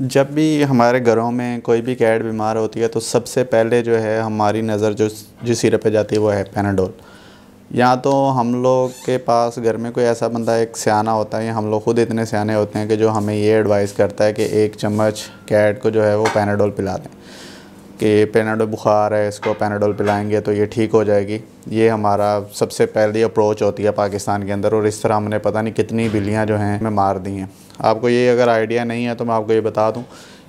जब भी हमारे घरों में कोई भी कैट बीमार होती है तो सबसे पहले जो है हमारी नज़र जो जिस सिरे पे जाती है वो है पेनाडोल या तो हम लोग के पास घर में कोई ऐसा बंदा एक सियाना होता है या हम लोग ख़ुद इतने सियाने होते हैं कि जो हमें ये एडवाइस करता है कि एक चम्मच कैट को जो है वो पेनाडोल पिला दें कि पेनाडोल बुखार है इसको पेनाडोल पिलाएंगे तो ये ठीक हो जाएगी ये हमारा सबसे पहली अप्रोच होती है पाकिस्तान के अंदर और इस तरह हमने पता नहीं कितनी बिल्लियाँ जो हैं हमें मार दी हैं आपको ये अगर आइडिया नहीं है तो मैं आपको ये बता दूँ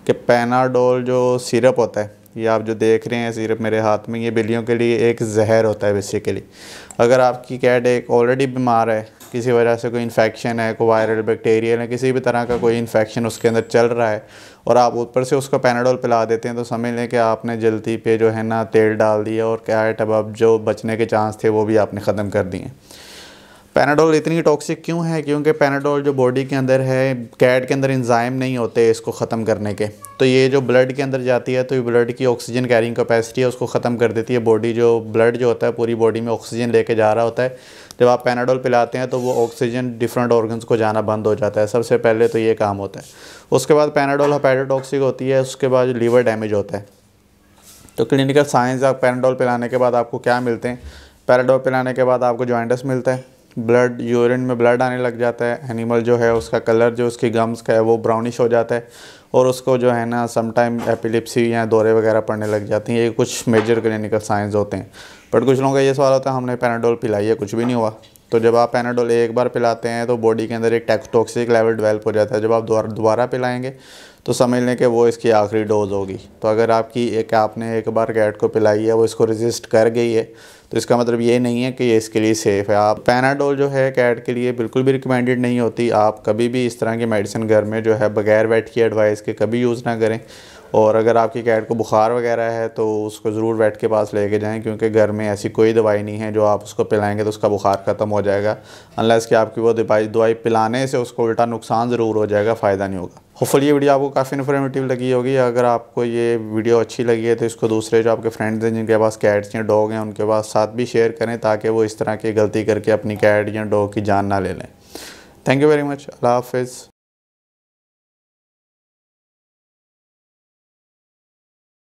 कि पेनाडोल जो सिरप होता है ये आप जो देख रहे हैं सिर्फ मेरे हाथ में ये बिल्लियों के लिए एक जहर होता है बेसिकली अगर आपकी कैट एक ऑलरेडी बीमार है किसी वजह से कोई इन्फेक्शन है कोई वायरल बैक्टीरियल है किसी भी तरह का कोई इन्फेक्शन उसके अंदर चल रहा है और आप ऊपर से उसको पेनाडोल पिला देते हैं तो समझ लें कि आपने जल्दी पे जो है ना तेल डाल दिया और कैट अब अब जो बचने के चांस थे वो भी आपने ख़त्म कर दिए पैनाडोल इतनी टॉक्सिक क्यों है क्योंकि पैनाडोल जो बॉडी के अंदर है कैट के अंदर इंजाइम नहीं होते इसको ख़त्म करने के तो ये जो ब्लड के अंदर जाती है तो ये ब्लड की ऑक्सीजन कैरिंग कैपेसिटी है उसको ख़त्म कर देती है बॉडी जो ब्लड जो होता है पूरी बॉडी में ऑक्सीजन लेके जा रहा होता है जब आप पैनाडोल पिलाते हैं तो वो ऑक्सीजन डिफरेंट ऑर्गन्स को जाना बंद हो जाता है सबसे पहले तो ये काम होता है उसके बाद पैनाडोल हपैटोटॉक्सिक होती है उसके बाद लीवर डैमेज होता है तो क्लिनिकल साइंस आप पैनाडोल पिलाने के बाद आपको क्या मिलते हैं पैराडोल पिलाने के बाद आपको जॉइंटस मिलता है ब्लड यूरिन में ब्लड आने लग जाता है एनिमल जो है उसका कलर जो उसकी गम्स का है वो ब्राउनिश हो जाता है और उसको जो है ना समटाइम एपिलिप्सी या दौरे वगैरह पड़ने लग जाती हैं ये कुछ मेजर क्लिनिकल साइंस होते हैं बट कुछ लोगों का ये सवाल होता है हमने पैनाडोल पिलाई है कुछ भी नहीं हुआ तो जब आप पैनाडोल एक बार पिलाते हैं तो बॉडी के अंदर एक टॉक्सिक लेवल डेवलप हो जाता है जब आप दोबारा पिलाएंगे तो समझ लें कि वो इसकी आखिरी डोज होगी तो अगर आपकी एक आपने एक बार कैट को पिलाई है वो इसको रजिस्ट कर गई है तो इसका मतलब ये नहीं है कि ये इसके लिए सेफ़ है आप पैनाडोल जो है कैट के लिए बिल्कुल भी रिकमेंडेड नहीं होती आप कभी भी इस तरह की मेडिसिन घर में जो है बगैर वेट की एडवाइस के कभी यूज़ ना करें और अगर आपकी कैट को बुखार वगैरह है तो उसको ज़रूर वेट के पास लेके जाएं क्योंकि घर में ऐसी कोई दवाई नहीं है जो आप उसको पिलाएंगे तो उसका बुखार ख़त्म हो जाएगा अनलेस कि आपकी वो दवाई दवाई पिलाने से उसको उल्टा नुकसान ज़रूर हो जाएगा फ़ायदा नहीं होगा होपफुल ये वीडियो आपको काफ़ी इन्फॉर्मेटिव लगी होगी अगर आपको ये वीडियो अच्छी लगी है तो इसको दूसरे जो आपके फ्रेंड्स हैं जिनके पास कैट्स या डॉग हैं उनके पास साथ भी शेयर करें ताकि वो इस तरह की गलती करके अपनी कैट या डॉग की जान ना ले लें थैंक यू वेरी मच अल्लाह हाफिज़